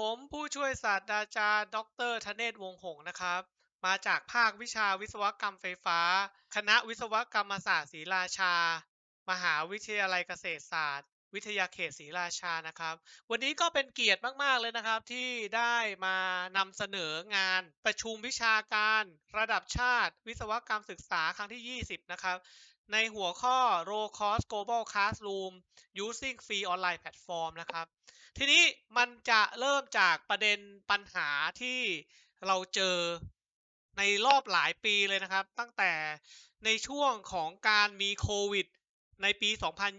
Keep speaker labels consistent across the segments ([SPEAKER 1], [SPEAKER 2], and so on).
[SPEAKER 1] ผมผู้ช่วยศาสตราจารย์ดรธเนศวงหงนะครับ มาจากภาควิชาวิศวกรรมไฟฟ้า คณะวิศวกรรมศาสตร์ศรีราชา มหาวิทยาลัยเกษตรศาสตร์ วิทยาเขตศรีราชานะครับ วันนี้ก็เป็นเกียรติมาก ๆ เลยนะครับ ที่ได้มานำเสนองานประชุมวิชาการ ระดับชาติ วิศวกรรมศึกษาครั้งที่ 20 นะครับในหัวข้อ low cost global classroom using free online platform นะครับ ทีนี้มันจะเริ่มจากประเด็นปัญหาที่เราเจอในรอบหลายปีเลยนะครับ ตั้งแต่ในช่วงของการมีโควิดในปี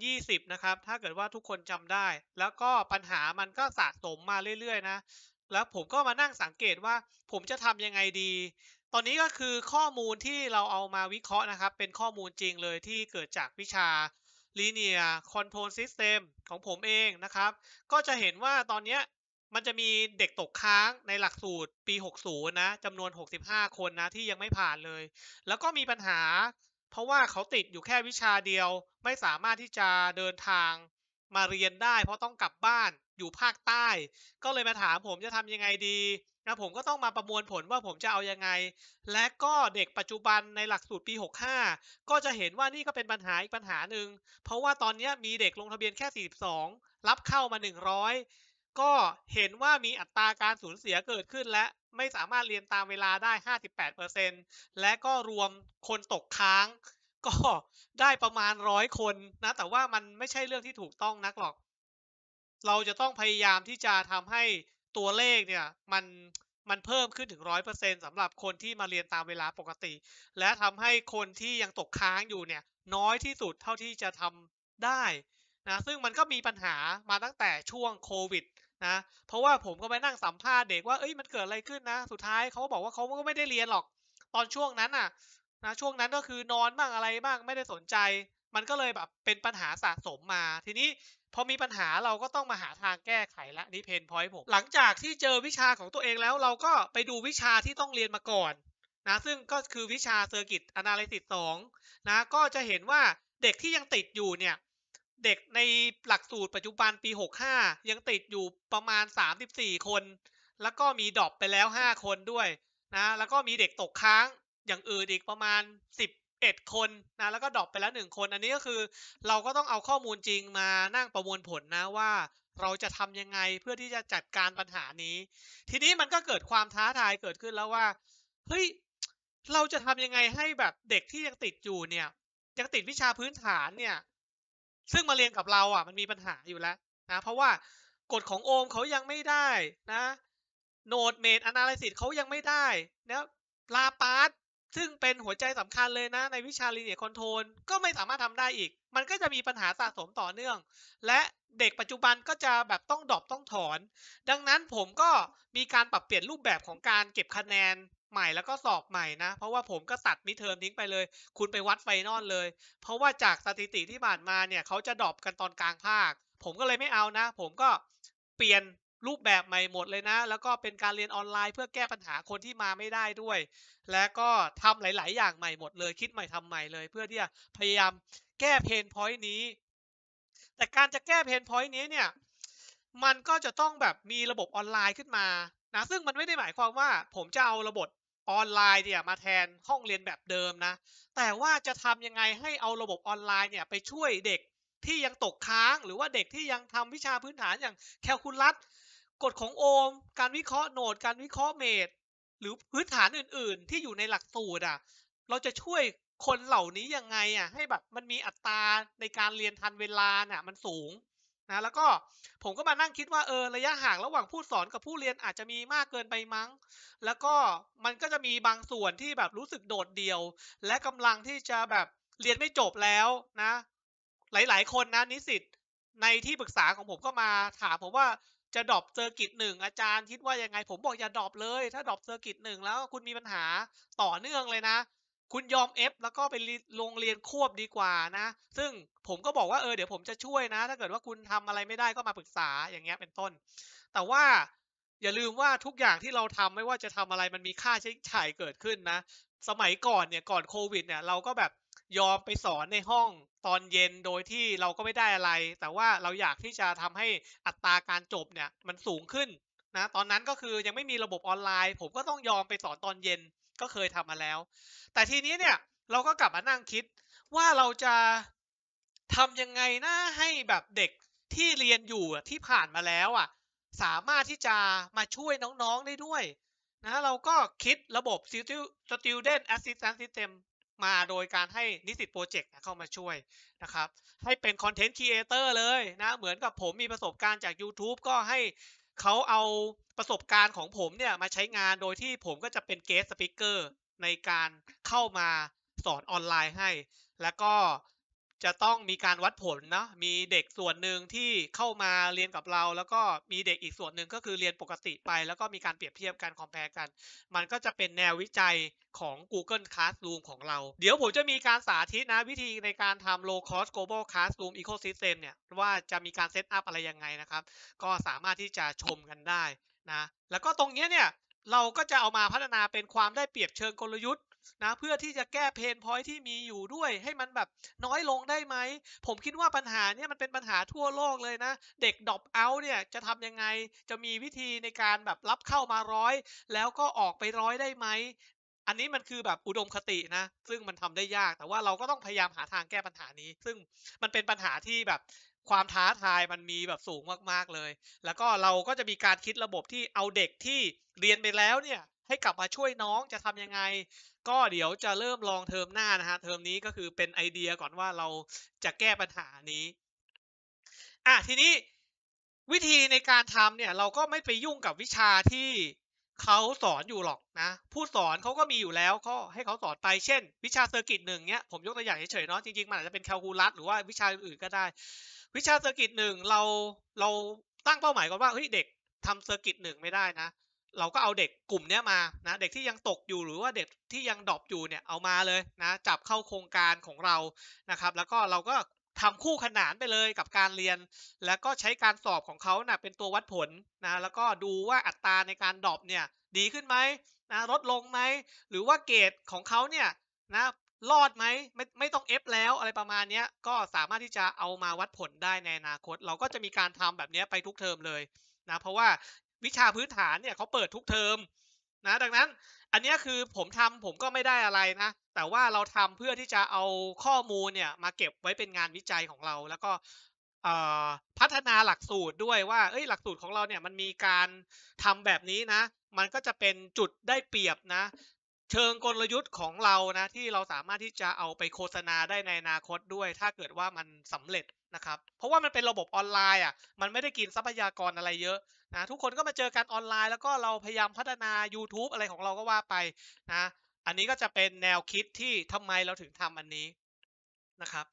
[SPEAKER 1] 2020 นะครับ ถ้าเกิดว่าทุกคนจำได้ แล้วก็ปัญหามันก็สะสมมาเรื่อยๆ นะ แล้วผมก็มานั่งสังเกตว่าผมจะทำยังไงดีตอนนี้ก็คือข้อมูลที่เราเอามาวิเคราะห์นะครับ เป็นข้อมูลจริงเลยที่เกิดจากวิชา Linear Control System ของผมเองนะครับ ก็จะเห็นว่าตอนนี้มันจะมีเด็กตกค้างในหลักสูตรปี 60 นะจำนวน 65 คนนะที่ยังไม่ผ่านเลย แล้วก็มีปัญหาเพราะว่าเขาติดอยู่แค่วิชาเดียวไม่สามารถที่จะเดินทางมาเรียนได้เพราะต้องกลับบ้านอยู่ภาคใต้ ก็เลยมาถามผมจะทำยังไงดีนะผมก็ต้องมาประมวลผลว่าผมจะเอายังไง และก็เด็กปัจจุบันในหลักสูตรปี 65 ก็จะเห็นว่านี่ก็เป็นปัญหาอีกปัญหาหนึ่งเพราะว่าตอนนี้มีเด็กลงทะเบียนแค่ 42 รับเข้ามา 100 ก็เห็นว่ามีอัตราการสูญเสียเกิดขึ้นและไม่สามารถเรียนตามเวลาได้58%และก็รวมคนตกค้างก็ได้ประมาณร้อยคนนะแต่ว่ามันไม่ใช่เรื่องที่ถูกต้องนักหรอก เราจะต้องพยายามที่จะทำให้ตัวเลขเนี่ยมันมันเพิ่มขึ้นถึงร้อยเปอร์เซ็นสำหรับคนที่มาเรียนตามเวลาปกติ และทำให้คนที่ยังตกค้างอยู่เนี่ยน้อยที่สุดเท่าที่จะทำได้นะซึ่งมันก็มีปัญหามาตั้งแต่ช่วงโควิดนะเพราะว่าผมก็ไปนั่งสัมภาษณ์เด็กว่า เอ้ยมันเกิดอะไรขึ้นนะ สุดท้ายเขาบอกว่าเขาก็ไม่ได้เรียนหรอก ตอนช่วงนั้นอ่ะนะช่วงนั้นก็คือนอนบ้างอะไรบ้างไม่ได้สนใจ มันก็เลยแบบเป็นปัญหาสะสมมาทีนี้พอมีปัญหาเราก็ต้องมาหาทางแก้ไขละนี่เพนพอยต์ผม หลังจากที่เจอวิชาของตัวเองแล้วเราก็ไปดูวิชาที่ต้องเรียนมาก่อนนะซึ่งก็คือวิชาเซอร์กิตอนาลิซิสสองนะก็จะเห็นว่าเด็กที่ยังติดอยู่เนี่ยเด็กในหลักสูตรปัจจุบันปี 65 ยังติดอยู่ประมาณ 34 คน แล้วก็มีดรอปไปแล้ว 5 คนด้วยนะแล้วก็มีเด็กตกค้างอย่างอื่นอีก ประมาณ 11 คนนะแล้วก็ดรอปไปแล้ว 1 คนอันนี้ก็คือเราก็ต้องเอาข้อมูลจริงมานั่งประมวลผลนะ ว่าเราจะทำยังไงเพื่อที่จะจัดการปัญหานี้ ทีนี้มันก็เกิดความท้าทายเกิดขึ้นแล้วว่าเฮ้ย เราจะทำยังไงให้แบบเด็กที่ยังติดอยู่เนี่ยยังติดวิชาพื้นฐานเนี่ย ซึ่งมาเรียนกับเราอ่ะมันมีปัญหาอยู่แล้วนะเพราะว่ากฎของโอมเขายังไม่ได้นะโนดเมดอนาลิซิสเขายังไม่ได้นะลาปาร์ตซึ่งเป็นหัวใจสำคัญเลยนะ ในวิชาลีเนียคอนโทรล ก็ไม่สามารถทำได้อีก มันก็จะมีปัญหาสะสมต่อเนื่อง และเด็กปัจจุบันก็จะแบบต้องดรอปต้องถอน ดังนั้นผมก็มีการปรับเปลี่ยนรูปแบบของการเก็บคะแนนใหม่แล้วก็สอบใหม่นะ เพราะว่าผมก็ตัดมิเทอมทิ้งไปเลย คุณไปวัดไฟนอลเลย เพราะว่าจากสถิติที่ผ่านมาเนี่ยเขาจะดรอปกันตอนกลางภาคผมก็เลยไม่เอานะ ผมก็เปลี่ยนรูปแบบใหม่หมดเลยนะ แล้วก็เป็นการเรียนออนไลน์เพื่อแก้ปัญหาคนที่มาไม่ได้ด้วย และก็ทำหลาย ๆ อย่างใหม่หมดเลยคิดใหม่ทำใหม่เลยเพื่อที่จะพยายามแก้เพนพอยต์นี้แต่การจะแก้เพนพอยต์นี้เนี่ยมันก็จะต้องแบบมีระบบออนไลน์ขึ้นมา นะ ซึ่งมันไม่ได้หมายความว่าผมจะเอาระบบออนไลน์เนี่ย มาแทนห้องเรียนแบบเดิมนะ แต่ว่าจะทำยังไงให้เอาระบบออนไลน์เนี่ยไปช่วยเด็กที่ยังตกค้าง หรือว่าเด็กที่ยังทำวิชาพื้นฐานอย่างแคลคูลัสกฎของโอห์มการวิเคราะห์โหนด การวิเคราะห์เมตหรือพื้นฐานอื่นๆ ที่อยู่ในหลักสูตรอ่ะ เราจะช่วยคนเหล่านี้ยังไง อ่ะ ให้แบบมันมีอัตราในการเรียนทันเวลาน่ะ มันสูงนะ แล้วก็ผมก็มานั่งคิดว่าเออระยะห่างระหว่างผู้สอนกับผู้เรียนอาจจะมีมากเกินไปมั้ง แล้วก็มันก็จะมีบางส่วนที่แบบรู้สึกโดดเดี่ยว และกำลังที่จะแบบเรียนไม่จบแล้วนะ หลาย ๆ คนนะ นิสิตในที่ปรึกษาของผมก็มาถามผมว่าจะดรอปเซอร์กิตหนึ่งอาจารย์คิดว่ายังไงผมบอกอย่าดรอปเลย ถ้าดรอปเซอร์กิตหนึ่งแล้วคุณมีปัญหาต่อเนื่องเลยนะ คุณยอมเอฟแล้วก็ไปโรงเรียนควบดีกว่านะ ซึ่งผมก็บอกว่าเออเดี๋ยวผมจะช่วยนะ ถ้าเกิดว่าคุณทำอะไรไม่ได้ก็มาปรึกษาอย่างเงี้ยเป็นต้น แต่ว่า อย่าลืมว่าทุกอย่างที่เราทำไม่ว่าจะทำอะไรมันมีค่าใช้จ่ายเกิดขึ้นนะ สมัยก่อนเนี่ยก่อนโควิด เนี่ยเราก็แบบยอมไปสอนในห้องตอนเย็นโดยที่เราก็ไม่ได้อะไร แต่ว่าเราอยากที่จะทำให้อัตราการจบเนี่ยมันสูงขึ้นนะ ตอนนั้นก็คือยังไม่มีระบบออนไลน์ ผมก็ต้องยอมไปสอนตอนเย็นก็เคยทำมาแล้ว แต่ทีนี้เนี่ยเราก็กลับมานั่งคิดว่าเราจะทำยังไงนะให้แบบเด็กที่เรียนอยู่ที่ผ่านมาแล้วอ่ะ สามารถที่จะมาช่วยน้องๆได้ด้วยนะเราก็คิดระบบ Student Assistance System มาโดยการให้นิสิตโปรเจกต์เข้ามาช่วยนะครับ ให้เป็นคอนเทนต์ครีเอเตอร์เลยนะเหมือนกับผมมีประสบการณ์จาก YouTube ก็ให้เขาเอาประสบการณ์ของผมเนี่ยมาใช้งานโดยที่ผมก็จะเป็นเกสต์สปิเกอร์ในการเข้ามาสอนออนไลน์ให้ แล้วก็จะต้องมีการวัดผลนะ มีเด็กส่วนหนึ่งที่เข้ามาเรียนกับเรา แล้วก็มีเด็กอีกส่วนหนึ่งก็คือเรียนปกติไปแล้วก็มีการเปรียบเทียบการคอมเพลกัน มันก็จะเป็นแนววิจัยของ Google Classroom ของเรา เดี๋ยวผมจะมีการสาธิตนะวิธีในการทำ low cost global classroom ecosystem เนี่ยว่าจะมีการเซตอัพอะไรยังไงนะครับ ก็สามารถที่จะชมกันได้นะ แล้วก็ตรงนี้เนี่ยเราก็จะเอามาพัฒนาเป็นความได้เปรียบเชิงกลยุทธ์นะเพื่อที่จะแก้เพนพอยที่มีอยู่ด้วยให้มันแบบน้อยลงได้ไหมผมคิดว่าปัญหาเนี่ยมันเป็นปัญหาทั่วโลกเลยนะเด็กดรอปเอาท์เนี่ย จะทำยังไง จะมีวิธีในการแบบรับเข้ามาร้อย แล้วก็ออกไปร้อยได้ไหม อันนี้มันคือแบบอุดมคตินะ ซึ่งมันทำได้ยากแต่ว่าเราก็ต้องพยายามหาทางแก้ปัญหานี้ ซึ่งมันเป็นปัญหาที่แบบความท้าทายมันมีแบบสูงมากๆเลย แล้วก็เราก็จะมีการคิดระบบที่เอาเด็กที่เรียนไปแล้วเนี่ยให้กลับมาช่วยน้องจะทํำยังไงก็เดี๋ยวจะเริ่มลองเทอมหน้านะฮะ เทอมนี้ก็คือเป็นไอเดียก่อนว่าเราจะแก้ปัญหานี้ อ่ะทีนี้วิธีในการทำเนี่ย เราก็ไม่ไปยุ่งกับวิชาที่เขาสอนอยู่หรอกนะ ผู้สอนเขาก็มีอยู่แล้ว ก็ให้เขาสอนไปเช่น วิชาเซอร์กิตหนึ่งเนี้ยผมยกตัวอย่างเฉยๆเนาะจริงๆมันอาจจะเป็นแคลคูลัสหรือว่า วิชาอื่นก็ได้ วิชาเซอร์กิตหนึ่งเราเราตั้งเป้าหมายก่อนว่าเฮ้ยเด็กทำเซอร์กิตหนึ่งไม่ได้นะเราก็เอาเด็กกลุ่มนี้มานะเด็กที่ยังตกอยู่หรือว่าเด็กที่ยังดรอปอยู่เนี่ยเอามาเลยนะ จับเข้าโครงการของเรานะครับ แล้วก็เราก็ทำคู่ขนานไปเลยกับการเรียนแล้วก็ใช้การสอบของเขานะ่ะเป็นตัววัดผลนะแล้วก็ดูว่าอัตราในการดรอปเนี่ยดีขึ้นไหมนะลดลงไหม หรือว่าเกรดของเขาเนี่ยนะรอดไหมไม่ไม่ต้องเอฟแล้วอะไรประมาณนี้ก็สามารถที่จะเอามาวัดผลได้ในอนาคต เราก็จะมีการทำแบบนี้ไปทุกเทอมเลยนะ เพราะว่าวิชาพื้นฐานเนี่ยเขาเปิดทุกเทอมนะ ดังนั้นอันนี้คือผมทำผมก็ไม่ได้อะไรนะ แต่ว่าเราทำเพื่อที่จะเอาข้อมูลเนี่ยมาเก็บไว้เป็นงานวิจัยของเราแล้วก็พัฒนาหลักสูตรด้วยว่าเอ้ยหลักสูตรของเราเนี่ยมันมีการทำแบบนี้นะ มันก็จะเป็นจุดได้เปรียบนะ เชิงกลยุทธ์ของเรานะ ที่เราสามารถที่จะเอาไปโฆษณาได้ในอนาคตด้วยถ้าเกิดว่ามันสำเร็จนะครับ เพราะว่ามันเป็นระบบออนไลน์อ่ะ มันไม่ได้กินทรัพยากรอะไรเยอะนะทุกคนก็มาเจอกันออนไลน์แล้วก็เราพยายามพัฒนา YouTube อะไรของเราก็ว่าไป นะ อันนี้ก็จะเป็นแนวคิดที่ทำไมเราถึงทำอันนี้นะครับ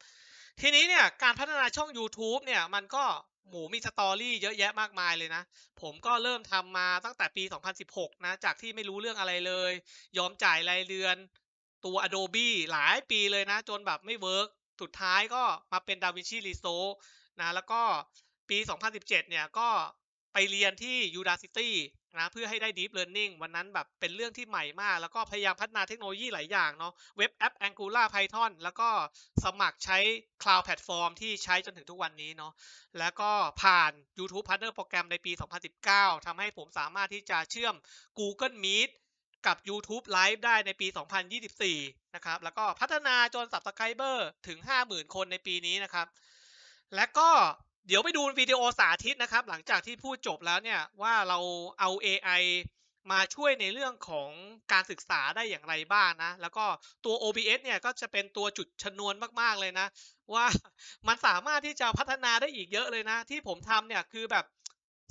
[SPEAKER 1] ทีนี้เนี่ย การพัฒนาช่อง YouTube เนี่ย มันก็หมูมีสตอรี่เยอะแยะมากมายเลยนะ ผมก็เริ่มทำมาตั้งแต่ปี 2016 นะ จากที่ไม่รู้เรื่องอะไรเลย ยอมจ่ายรายเดือน ตัว Adobe หลายปีเลยนะ จนแบบไม่เวิร์กสุดท้ายก็มาเป็นดาวินชีรีโซนะแล้วก็ปี 2017 เนี่ยก็ไปเรียนที่ยูดาซิตี้นะเพื่อให้ได้ Deep Learning วันนั้นแบบเป็นเรื่องที่ใหม่มาก แล้วก็พยายามพัฒนาเทคโนโลยีหลายอย่างเนาะเว็บแอป Angular Python แล้วก็สมัครใช้ Cloud Platform ที่ใช้จนถึงทุกวันนี้เนาะแล้วก็ผ่าน YouTube Partner โปรแกรมในปี 2019ทำให้ผมสามารถที่จะเชื่อม Google Meet กับ YouTube Live ได้ในปี 2024 นะครับ แล้วก็พัฒนาจน Subscriber ถึง 50,000 คนในปีนี้นะครับ และก็เดี๋ยวไปดูวิดีโอสาธิตนะครับ หลังจากที่พูดจบแล้วเนี่ยว่าเราเอา AI มาช่วยในเรื่องของการศึกษาได้อย่างไรบ้างนะ แล้วก็ตัว OBS เนี่ยก็จะเป็นตัวจุดชนวนมากๆ เลยนะ ว่ามันสามารถที่จะพัฒนาได้อีกเยอะเลยนะ ที่ผมทำเนี่ยคือแบบ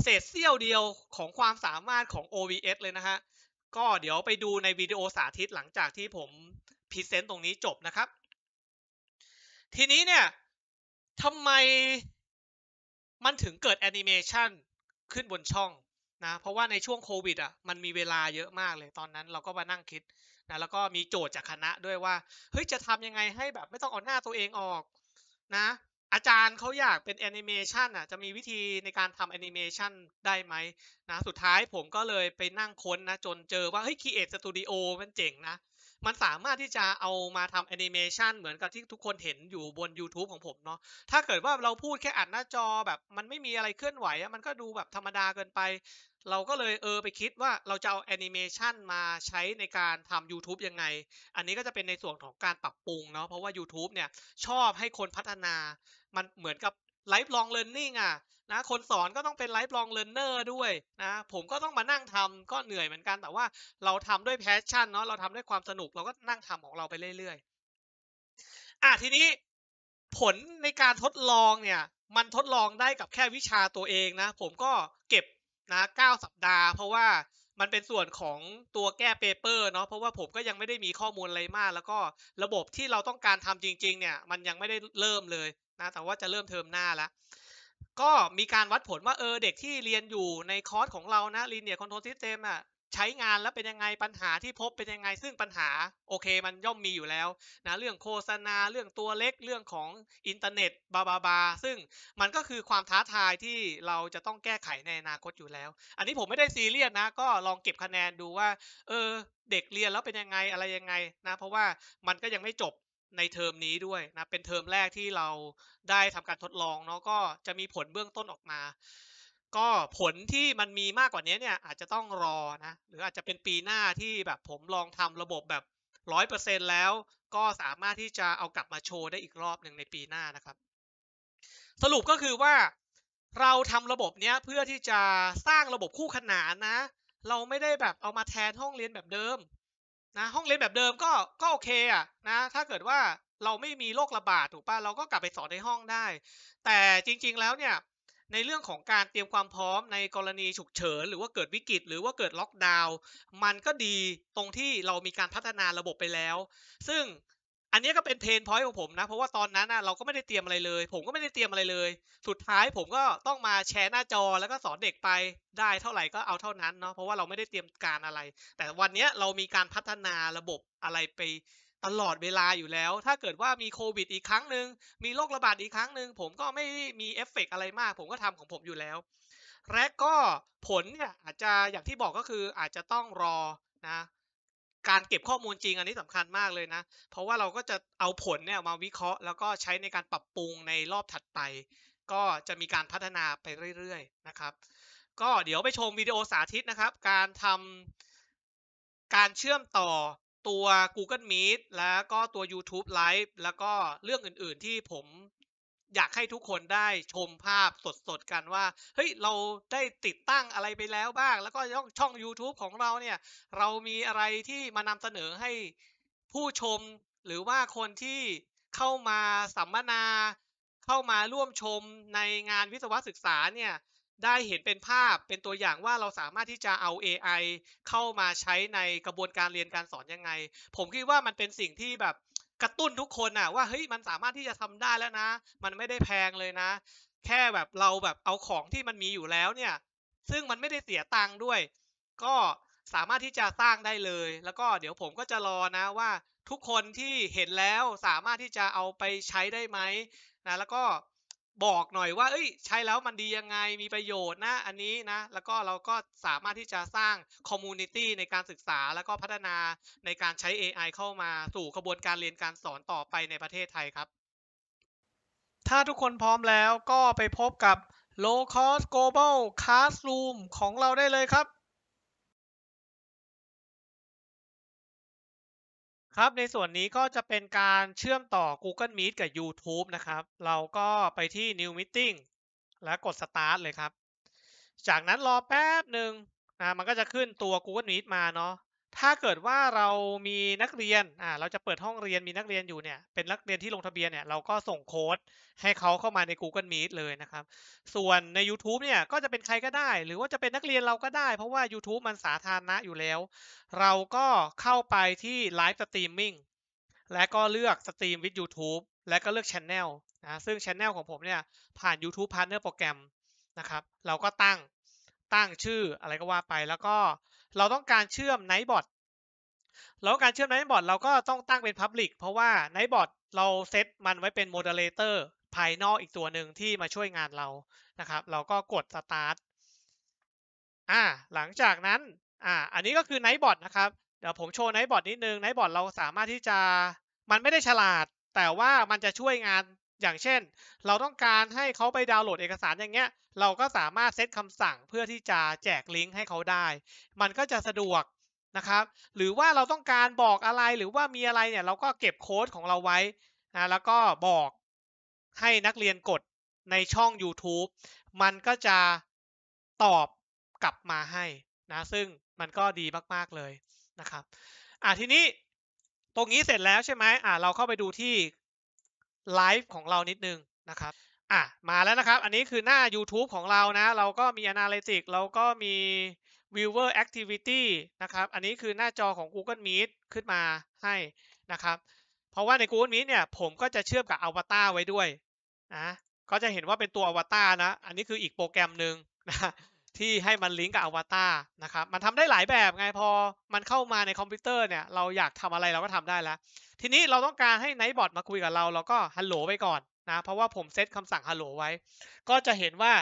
[SPEAKER 1] เศษเสี้ยวเดียวของความสามารถของ OBS เลยนะฮะก็เดี๋ยวไปดูในวิดีโอสาธิตหลังจากที่ผมพรีเซนต์ตรงนี้จบนะครับ ทีนี้เนี่ยทำไมมันถึงเกิดแอนิเมชันขึ้นบนช่องนะเพราะว่าในช่วงโควิด อ่ะมันมีเวลาเยอะมากเลยตอนนั้นเราก็มานั่งคิดนะแล้วก็มีโจทย์จากคณะด้วยว่า เฮ้ยจะทำยังไงให้แบบไม่ต้องเอาหน้าตัวเองออกนะอาจารย์เขาอยากเป็นแอนิเมชันอ่ะ จะมีวิธีในการทำแอนิเมชันได้ไหมนะ สุดท้ายผมก็เลยไปนั่งค้นนะจนเจอว่าเฮ้ย Create Studio มันเจ๋งนะ มันสามารถที่จะเอามาทำแอนิเมชันเหมือนกับที่ทุกคนเห็นอยู่บน YouTube ของผมเนาะ ถ้าเกิดว่าเราพูดแค่อัดหน้าจอแบบมันไม่มีอะไรเคลื่อนไหว มันก็ดูแบบธรรมดาเกินไปเราก็เลยเออไปคิดว่าเราจะเอาแอนิเมชันมาใช้ในการทำ YouTube ยังไง อันนี้ก็จะเป็นในส่วนของการปรับปรุงเนาะ เพราะว่า YouTube เนี่ยชอบให้คนพัฒนา มันเหมือนกับไลฟ์ลองเรียนนิ่งอ่ะนะ คนสอนก็ต้องเป็นไลฟ์ลองเรียนเนอร์ด้วยนะ ผมก็ต้องมานั่งทำก็เหนื่อยเหมือนกัน แต่ว่าเราทำด้วยแพชชั่นเนาะ เราทำด้วยความสนุก เราก็นั่งทำของเราไปเรื่อย ๆ อ่ะทีนี้ผลในการทดลองเนี่ย มันทดลองได้กับแค่วิชาตัวเองนะ ผมก็เก็บนะเก้าสัปดาห์ เพราะว่ามันเป็นส่วนของตัวแก้เปเปอร์เนาะเพราะว่าผมก็ยังไม่ได้มีข้อมูลอะไรมาก แล้วก็ระบบที่เราต้องการทำจริง ๆเนี่ย มันยังไม่ได้เริ่มเลยนะ แต่ว่าจะเริ่มเทอมหน้าแล้ว ก็มีการวัดผลว่าเออเด็กที่เรียนอยู่ในคอร์สของเรานะลีเนียคอนโทรลซิสเต็มอ่ะใช้งานแล้วเป็นยังไงปัญหาที่พบเป็นยังไง ซึ่งปัญหาโอเคมันย่อมมีอยู่แล้ว นะเรื่องโฆษณาเรื่องตัวเล็กเรื่องของอินเทอร์เน็ตบาบาบาซึ่งมันก็คือความท้าทายที่เราจะต้องแก้ไขในอนาคตอยู่แล้ว อันนี้ผมไม่ได้ซีเรียสนะ ก็ลองเก็บคะแนนดูว่า เออ เด็กเรียนแล้วเป็นยังไงอะไรยังไงนะ เพราะว่ามันก็ยังไม่จบในเทอมนี้ด้วยนะ เป็นเทอมแรกที่เราได้ทำการทดลองเนาะก็จะมีผลเบื้องต้นออกมาก็ผลที่มันมีมากกว่านี้เนี่ยอาจจะต้องรอนะ หรืออาจจะเป็นปีหน้าที่แบบผมลองทำระบบแบบร้อยเปอร์เซ็นแล้ว ก็สามารถที่จะเอากลับมาโชว์ได้อีกรอบหนึ่งในปีหน้านะครับ สรุปก็คือว่าเราทำระบบเนี้ยเพื่อที่จะสร้างระบบคู่ขนานนะ เราไม่ได้แบบเอามาแทนห้องเรียนแบบเดิมนะห้องเรียนแบบเดิมก็ก็โอเคอ่ะนะ ถ้าเกิดว่าเราไม่มีโรคระบาดถูกป่ะเราก็กลับไปสอนในห้องได้ แต่จริง ๆ แล้วเนี่ยในเรื่องของการเตรียมความพร้อมในกรณีฉุกเฉินหรือว่าเกิดวิกฤตหรือว่าเกิดล็อกดาวน์มันก็ดีตรงที่เรามีการพัฒนาระบบไปแล้ว ซึ่งอันนี้ก็เป็นเพนพอยต์ของผมนะเพราะว่าตอนนั้นเราก็ไม่ได้เตรียมอะไรเลยผมก็ไม่ได้เตรียมอะไรเลย สุดท้ายผมก็ต้องมาแชร์หน้าจอแล้วก็สอนเด็กไปได้เท่าไหร่ก็เอาเท่านั้นเนาะเพราะว่าเราไม่ได้เตรียมการอะไร แต่วันนี้เรามีการพัฒนาระบบอะไรไปตลอดเวลาอยู่แล้ว ถ้าเกิดว่ามีโควิดอีกครั้งหนึ่งมีโรคระบาดอีกครั้งหนึ่งผมก็ไม่มีเอฟเฟกอะไรมาก ผมก็ทำของผมอยู่แล้ว และก็ผลเนี่ยอาจจะอย่างที่บอกก็คืออาจจะต้องรอนะ การเก็บข้อมูลจริงอันนี้สำคัญมากเลยนะ เพราะว่าเราก็จะเอาผลเนี่ยมาวิเคราะห์แล้วก็ใช้ในการปรับปรุงในรอบถัดไป ก็จะมีการพัฒนาไปเรื่อยๆนะครับ ก็เดี๋ยวไปชมวิดีโอสาธิตนะครับ การทำการเชื่อมต่อตัว Google Meet แล้วก็ตัว YouTube Live แล้วก็เรื่องอื่นๆที่ผมอยากให้ทุกคนได้ชมภาพสด ๆ กันว่า เฮ้ย เราได้ติดตั้งอะไรไปแล้วบ้าง แล้วก็ ช่อง YouTube ของเราเนี่ย เรามีอะไรที่มานำเสนอให้ผู้ชมหรือว่าคนที่เข้ามาสัมมนาเข้ามาร่วมชมในงานวิศวศึกษา เนี่ยได้เห็นเป็นภาพเป็นตัวอย่างว่าเราสามารถที่จะเอา AI เข้ามาใช้ในกระบวนการเรียนการสอนยังไง ผมคิดว่ามันเป็นสิ่งที่แบบกระตุ้นทุกคนอะว่าเฮ้ยมันสามารถที่จะทำได้แล้วนะ มันไม่ได้แพงเลยนะ แค่แบบเราแบบเอาของที่มันมีอยู่แล้วเนี่ย ซึ่งมันไม่ได้เสียตังค์ด้วยก็สามารถที่จะสร้างได้เลย แล้วก็เดี๋ยวผมก็จะรอนะว่าทุกคนที่เห็นแล้วสามารถที่จะเอาไปใช้ได้ไหมนะแล้วก็บอกหน่อยว่าเอ้ย ใช้แล้วมันดียังไงมีประโยชน์นะอันนี้นะ แล้วก็เราก็สามารถที่จะสร้างคอมมูนิตี้ในการศึกษาแล้วก็พัฒนาในการใช้ AI เข้ามาสู่กระบวนการเรียนการสอนต่อไปในประเทศไทยครับ ถ้าทุกคนพร้อมแล้วก็ไปพบกับ Low Cost Global Classroom ของเราได้เลยครับครับในส่วนนี้ก็จะเป็นการเชื่อมต่อ Google Meet กับ YouTube นะครับ เราก็ไปที่ New Meeting แล้วกด Start เลยครับ จากนั้นรอแป๊บหนึ่งนะมันก็จะขึ้นตัว Google Meet มาเนาะถ้าเกิดว่าเรามีนักเรียนอ่าเราจะเปิดห้องเรียนมีนักเรียนอยู่เนี่ย เป็นนักเรียนที่ลงทะเบียนเนี่ย เราก็ส่งโค้ด ให้เขาเข้ามาใน Google Meet เลยนะครับ ส่วนใน YouTube เนี่ย ก็จะเป็นใครก็ได้ หรือว่าจะเป็นนักเรียนเราก็ได้ เพราะว่า YouTube มันสาธารณะอยู่แล้ว เราก็เข้าไปที่ไลฟ์สตรีมมิ่ง และก็เลือกสตรีมวิด YouTube และก็เลือกช n n e l นะ ซึ่งช n n e l ของผมเนี่ย ผ่าน YouTube Partner Program นะครับ เราก็ตั้ง ตั้งชื่ออะไรก็ว่าไป แล้วก็เราต้องการเชื่อมไนท์บอทเราต้องการเชื่อมไนท์บอทเราก็ต้องตั้งเป็น Public เพราะว่าไนท์บอทเราเซตมันไว้เป็น Moderator ภายนอกอีกตัวหนึ่งที่มาช่วยงานเรา นะครับ เราก็กด Start อ่า หลังจากนั้นอ่า อันนี้ก็คือไนท์บอทนะครับเดี๋ยวผมโชว์ไนท์บอทนิดนึงไนท์บอทเราสามารถที่จะมันไม่ได้ฉลาด แต่ว่ามันจะช่วยงานอย่างเช่น เราต้องการให้เขาไปดาวน์โหลดเอกสารอย่างเงี้ยเราก็สามารถเซตคำสั่งเพื่อที่จะแจกลิงก์ให้เขาได้มันก็จะสะดวกนะครับ หรือว่าเราต้องการบอกอะไรหรือว่ามีอะไรเนี่ย เราก็เก็บโค้ดของเราไว้นะแล้วก็บอกให้นักเรียนกดในช่อง YouTube มันก็จะตอบกลับมาให้นะซึ่งมันก็ดีมากๆเลยนะครับอ่ะทีนี้ตรงนี้เสร็จแล้วใช่ไหมอ่ะเราเข้าไปดูที่ไลฟ์ของเรานิดนึงนะครับ อ่ะ มาแล้วนะครับ อันนี้คือหน้า YouTube ของเรานะ เราก็มี Analytics เราก็มี Viewer Activity นะครับ อันนี้คือหน้าจอของ Google Meet ขึ้นมาให้นะครับ เพราะว่าใน Google Meet เนี่ย ผมก็จะเชื่อมกับ Avatar ไว้ด้วย นะ ก็จะเห็นว่าเป็นตัว Avatar นะ อันนี้คืออีกโปรแกรมหนึ่งนะที่ให้มันลิงก์กับอวตารนะครับ มันทำได้หลายแบบไงพอมันเข้ามาในคอมพิวเตอร์เนี่ย เราอยากทำอะไรเราก็ทำได้แล้ว ทีนี้เราต้องการให้ไนท์บอทมาคุยกับเรา เราก็ฮัลโหลไปก่อนนะ เพราะว่าผมเซตคำสั่งฮัลโหลไว้ ก็จะเห็นว่า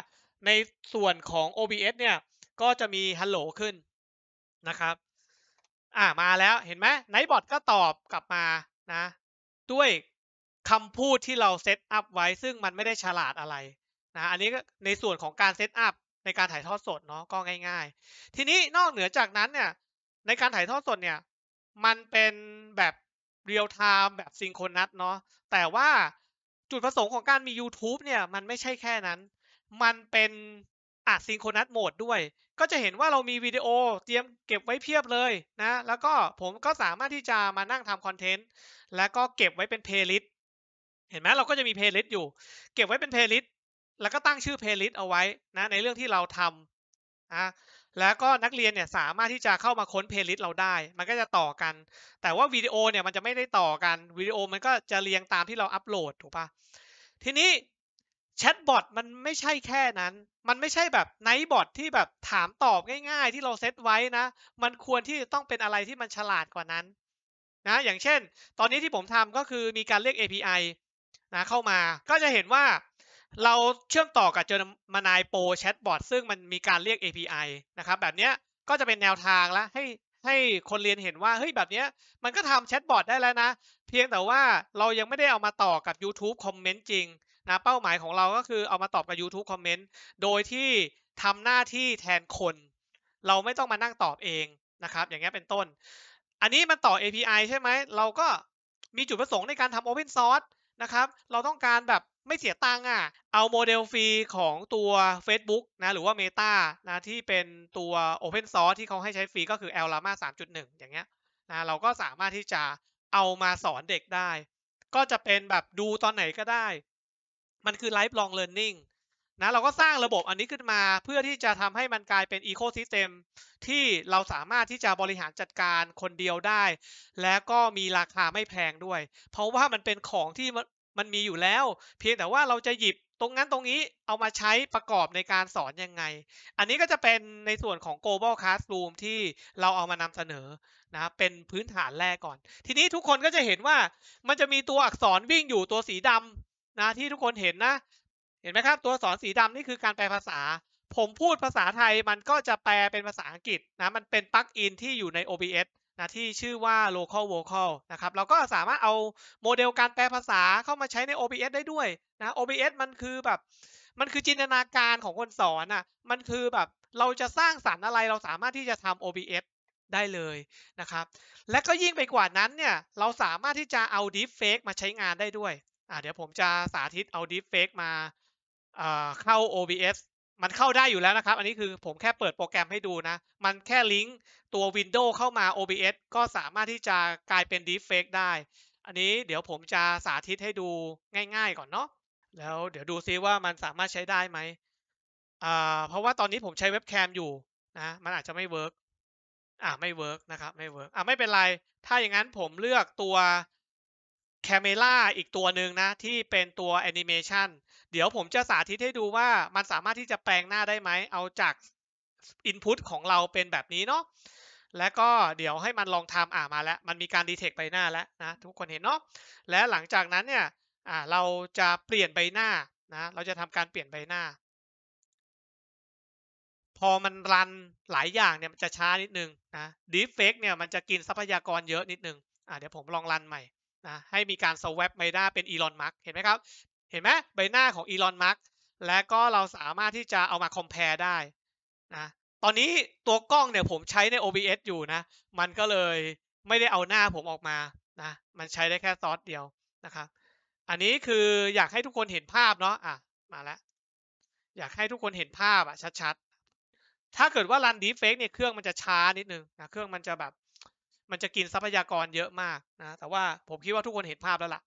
[SPEAKER 1] ในส่วนของ OBS เนี่ย ก็จะมีฮัลโหลขึ้นนะครับ อ่ามาแล้วเห็นไหมไนท์บอทก็ตอบกลับมานะ ด้วยคำพูดที่เราเซตอัพไว้ ซึ่งมันไม่ได้ฉลาดอะไรนะ อันนี้ในส่วนของการเซตอัพในการถ่ายทอดสดเนาะก็ง่ายๆ ทีนี้นอกเหนือจากนั้นเนี่ย ในการถ่ายทอดสดเนี่ย มันเป็นแบบเรียลไทม์แบบซิงโครนัสเนาะแต่ว่าจุดประสงค์ของการมี YouTube เนี่ย มันไม่ใช่แค่นั้น มันเป็นอะซิงโครนัสโหมดด้วย ก็จะเห็นว่าเรามีวิดีโอเตรียมเก็บไว้เพียบเลยนะ แล้วก็ผมก็สามารถที่จะมานั่งทำคอนเทนต์แล้วก็เก็บไว้เป็นเพลย์ลิสต์เห็นไหมเราก็จะมีเพลย์ลิสต์อยู่ เก็บไว้เป็นเพลย์ลิสต์แล้วก็ตั้งชื่อเพลย์ลิสต์เอาไว้ นะ ในเรื่องที่เราทำนะแล้วก็นักเรียนเนี่ยสามารถที่จะเข้ามาค้นเพลย์ลิสต์เราได้ มันก็จะต่อกัน แต่ว่าวิดีโอเนี่ยมันจะไม่ได้ต่อกัน วิดีโอมันก็จะเรียงตามที่เราอัปโหลดถูกปะทีนี้แชทบอทมันไม่ใช่แค่นั้น มันไม่ใช่แบบไนท์บอทที่แบบถามตอบง่ายๆ ที่เราเซตไว้นะ มันควรที่จะต้องเป็นอะไรที่มันฉลาดกว่านั้นนะอย่างเช่น ตอนนี้ที่ผมทำก็คือมีการเรียก API นะเข้ามาก็จะเห็นว่าเราเชื่อมต่อกับเจอมานายโปรแชทบอทซึ่งมันมีการเรียก API นะครับแบบนี้ก็จะเป็นแนวทางแล้วให้ให้คนเรียนเห็นว่าเฮ้ยแบบนี้มันก็ทำแชทบอทได้แล้วนะ เพียงแต่ว่าเรายังไม่ได้เอามาต่อกับ YouTube คอมเมนต์จริงนะเป้าหมายของเราก็คือเอามาตอบกับ YouTube คอมเมนต์โดยที่ทำหน้าที่แทนคน เราไม่ต้องมานั่งตอบเองนะครับ อย่างเงี้ยเป็นต้น อันนี้มันต่อ API ใช่ไหมเราก็มีจุดประสงค์ในการทำ Open Source นะครับ เราต้องการแบบไม่เสียตังค์อ่ะ เอาโมเดลฟรีของตัว Facebook นะ หรือว่า Meta นะที่เป็นตัว Open Source ที่เขาให้ใช้ฟรีก็คือ l l a m a 3.1 อย่างเงี้ยนะเราก็สามารถที่จะเอามาสอนเด็กได้ ก็จะเป็นแบบดูตอนไหนก็ได้ มันคือ lifelong learning นะ เราก็สร้างระบบอันนี้ขึ้นมา เพื่อที่จะทำให้มันกลายเป็น ecosystem ที่เราสามารถที่จะบริหารจัดการคนเดียวได้ แล้วก็มีราคาไม่แพงด้วย เพราะว่ามันเป็นของที่มันมีอยู่แล้ว เพียงแต่ว่าเราจะหยิบตรงนั้นตรงนี้เอามาใช้ประกอบในการสอนยังไง อันนี้ก็จะเป็นในส่วนของ global classroom ที่เราเอามานำเสนอนะ เป็นพื้นฐานแรกก่อน ทีนี้ทุกคนก็จะเห็นว่ามันจะมีตัวอักษรวิ่งอยู่ตัวสีดำนะที่ทุกคนเห็นนะ เห็นไหมครับ ตัวอักษรสีดำนี่คือการแปลภาษา ผมพูดภาษาไทยมันก็จะแปลเป็นภาษาอังกฤษนะ มันเป็นปลั๊กอิน ที่อยู่ใน OBS นะที่ชื่อว่า local vocal นะครับเราก็สามารถเอาโมเดลการแปลภาษาเข้ามาใช้ใน OBS ได้ด้วยนะ OBS มันคือแบบ มันคือจินตนาการของคนสอนอ่ะ มันคือแบบเราจะสร้างสารรค์อะไรเราสามารถที่จะทำ OBS ได้เลยนะครับ และก็ยิ่งไปกว่านั้นเนี่ยเราสามารถที่จะเอา Deepfake มาใช้งานได้ด้วยอ่าเดี๋ยวผมจะสาธิตเอา Deepfake มาเข้า OBS มันเข้าได้อยู่แล้วนะครับ อันนี้คือผมแค่เปิดโปรแกรมให้ดูนะ มันแค่ลิงก์ตัว Windows เข้ามา OBS ก็สามารถที่จะกลายเป็น Deepfake ได้ อันนี้เดี๋ยวผมจะสาธิตให้ดูง่ายๆก่อนเนาะ แล้วเดี๋ยวดูซิว่ามันสามารถใช้ได้ไหมอ่า เพราะว่าตอนนี้ผมใช้เว็บแคมอยู่นะ มันอาจจะไม่เวิร์กอ่าไม่เวิร์กนะครับ ไม่เวิร์กอ่าไม่เป็นไร ถ้าอย่างนั้นผมเลือกตัวแมเมล่าอีกตัวหนึ่งนะที่เป็นตัวแอนิเมชันเดี๋ยวผมจะสาธิตให้ดูว่ามันสามารถที่จะแปลงหน้าได้ไหม เอาจาก Input ของเราเป็นแบบนี้เนาะ และก็เดี๋ยวให้มันลองทำอ่ามาแล้ว มันมีการดีเทคใบหน้าแล้วนะทุกคนเห็นเนาะ และหลังจากนั้นเนี่ยอ่าเราจะเปลี่ยนใบหน้านะ เราจะทำการเปลี่ยนใบหน้า พอมันรันหลายอย่างเนี่ยมันจะช้านิดนึงนะดีเฟกเนี่ยมันจะกินทรัพยากรเยอะนิดนึงอ่าเดี๋ยวผมลองรันใหม่นะ ให้มีการสว a p ใบหน้าเป็นอีลอนมาร์กเห็นไหมครับเห็นไหมใบหน้าของอีลอนมาร์กและก็เราสามารถที่จะเอามาคอมเพลได้นะ ตอนนี้ตัวกล้องเนี่ยผมใช้ใน OBS อยู่นะ มันก็เลยไม่ได้เอาหน้าผมออกมานะ มันใช้ได้แค่ซอสเดียวนะครับ อันนี้คืออยากให้ทุกคนเห็นภาพเนาะ อ่ะ มาแล้ว อยากให้ทุกคนเห็นภาพอ่ะ ชัดๆ ถ้าเกิดว่ารันดีเฟกเนี่ย เครื่องมันจะช้านิดนึงนะ เครื่องมันจะแบบ มันจะกินทรัพยากรเยอะมากนะ แต่ว่าผมคิดว่าทุกคนเห็นภาพแล้วล่ะ